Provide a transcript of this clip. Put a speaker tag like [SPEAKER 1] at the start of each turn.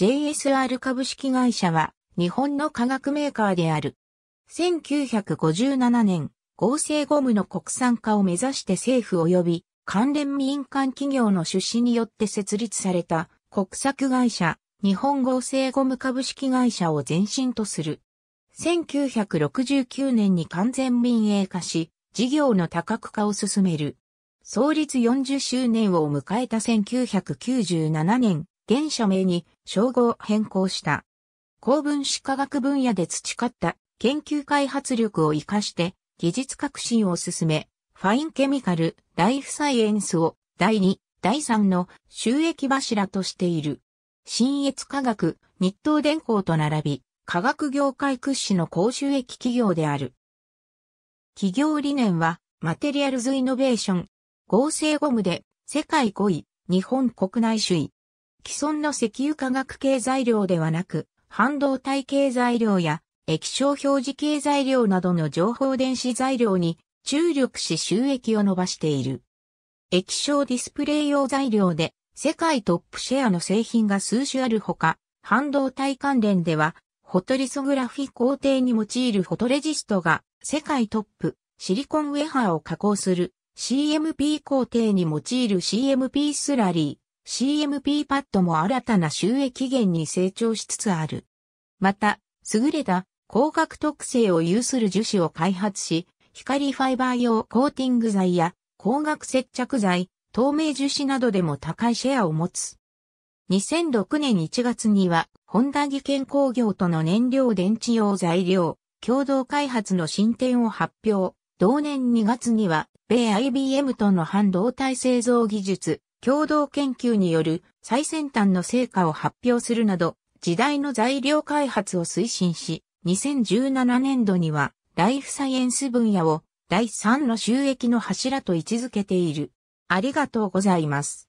[SPEAKER 1] JSR 株式会社は日本の化学メーカーである。1957年、合成ゴムの国産化を目指して政府及び関連民間企業の出資によって設立された国策会社、日本合成ゴム株式会社を前身とする。1969年に完全民営化し、事業の多角化を進める。創立40周年を迎えた1997年、現社名に称号変更した。高分子科学分野で培った研究開発力を活かして技術革新を進め、ファインケミカル、ライフサイエンスを第2、第3の収益柱としている。新越科学、日東電工と並び、科学業界屈指の高収益企業である。企業理念は、マテリアルズイノベーション、合成ゴムで、世界5位、日本国内首位。既存の石油化学系材料ではなく、半導体系材料や液晶表示系材料などの情報電子材料に注力し収益を伸ばしている。液晶ディスプレイ用材料で世界トップシェアの製品が数種あるほか、半導体関連では、フォトリソグラフィ工程に用いるフォトレジストが世界トップ、シリコンウェハーを加工する CMP 工程に用いる CMP スラリー、CMP パッドも新たな収益源に成長しつつある。また、優れた光学特性を有する樹脂を開発し、光ファイバー用コーティング剤や光学接着剤、透明樹脂などでも高いシェアを持つ。2006年1月には、ホンダ技研工業との燃料電池用材料、共同開発の進展を発表。同年2月には、米 IBM との半導体製造技術、共同研究による最先端の成果を発表するなど、時代の材料開発を推進し、2017年度にはライフサイエンス分野を第3の収益の柱と位置づけている。ありがとうございます。